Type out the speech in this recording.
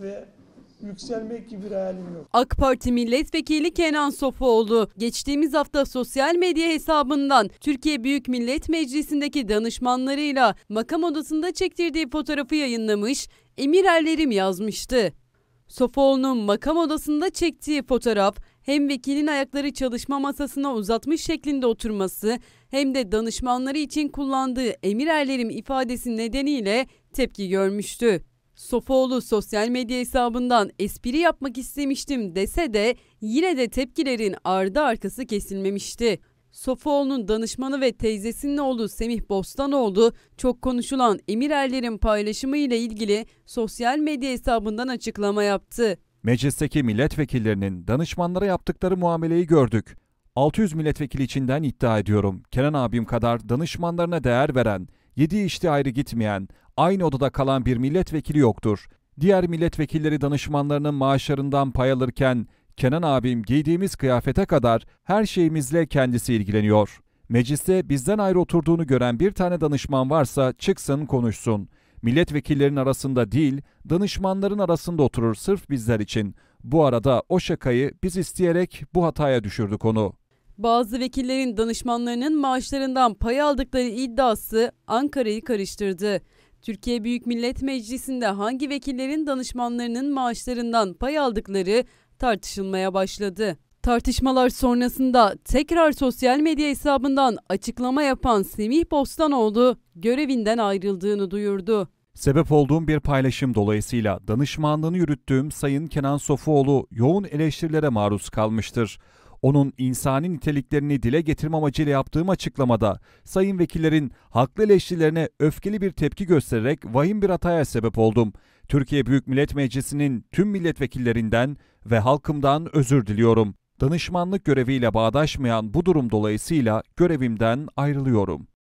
ve yükselmek gibi bir hayalim yok. AK Parti Milletvekili Kenan Sofuoğlu geçtiğimiz hafta sosyal medya hesabından Türkiye Büyük Millet Meclisi'ndeki danışmanlarıyla makam odasında çektirdiği fotoğrafı yayınlamış, Emir Erlerim yazmıştı. Sofuoğlu'nun makam odasında çektiği fotoğraf hem vekilin ayakları çalışma masasına uzatmış şeklinde oturması hem de danışmanları için kullandığı emir erlerim ifadesi nedeniyle tepki görmüştü. Sofoğlu sosyal medya hesabından espri yapmak istemiştim dese de yine de tepkilerin ardı arkası kesilmemişti. Sofoğlu'nun danışmanı ve teyzesinin oğlu Semih Bostanoğlu çok konuşulan Emir Erler'in paylaşımı ile ilgili sosyal medya hesabından açıklama yaptı. Meclisteki milletvekillerinin danışmanlara yaptıkları muameleyi gördük. 600 milletvekili içinden iddia ediyorum. Kenan abim kadar danışmanlarına değer veren, yedi işte ayrı gitmeyen, aynı odada kalan bir milletvekili yoktur. Diğer milletvekilleri danışmanlarının maaşlarından pay alırken Kenan abim giydiğimiz kıyafete kadar her şeyimizle kendisi ilgileniyor. Mecliste bizden ayrı oturduğunu gören bir tane danışman varsa çıksın konuşsun. Milletvekillerin arasında değil, danışmanların arasında oturur sırf bizler için. Bu arada o şakayı biz isteyerek bu hataya düşürdük onu. Bazı vekillerin danışmanlarının maaşlarından pay aldıkları iddiası Ankara'yı karıştırdı. Türkiye Büyük Millet Meclisi'nde hangi vekillerin danışmanlarının maaşlarından pay aldıkları tartışılmaya başladı. Tartışmalar sonrasında tekrar sosyal medya hesabından açıklama yapan Semih Bostanoğlu görevinden ayrıldığını duyurdu. Sebep olduğum bir paylaşım dolayısıyla danışmanlığını yürüttüğüm Sayın Kenan Sofuoğlu yoğun eleştirilere maruz kalmıştır. Onun insani niteliklerini dile getirme amacıyla yaptığım açıklamada sayın vekillerin haklı eleştirilerine öfkeli bir tepki göstererek vahim bir hataya sebep oldum. Türkiye Büyük Millet Meclisi'nin tüm milletvekillerinden ve halkımdan özür diliyorum. Danışmanlık göreviyle bağdaşmayan bu durum dolayısıyla görevimden ayrılıyorum.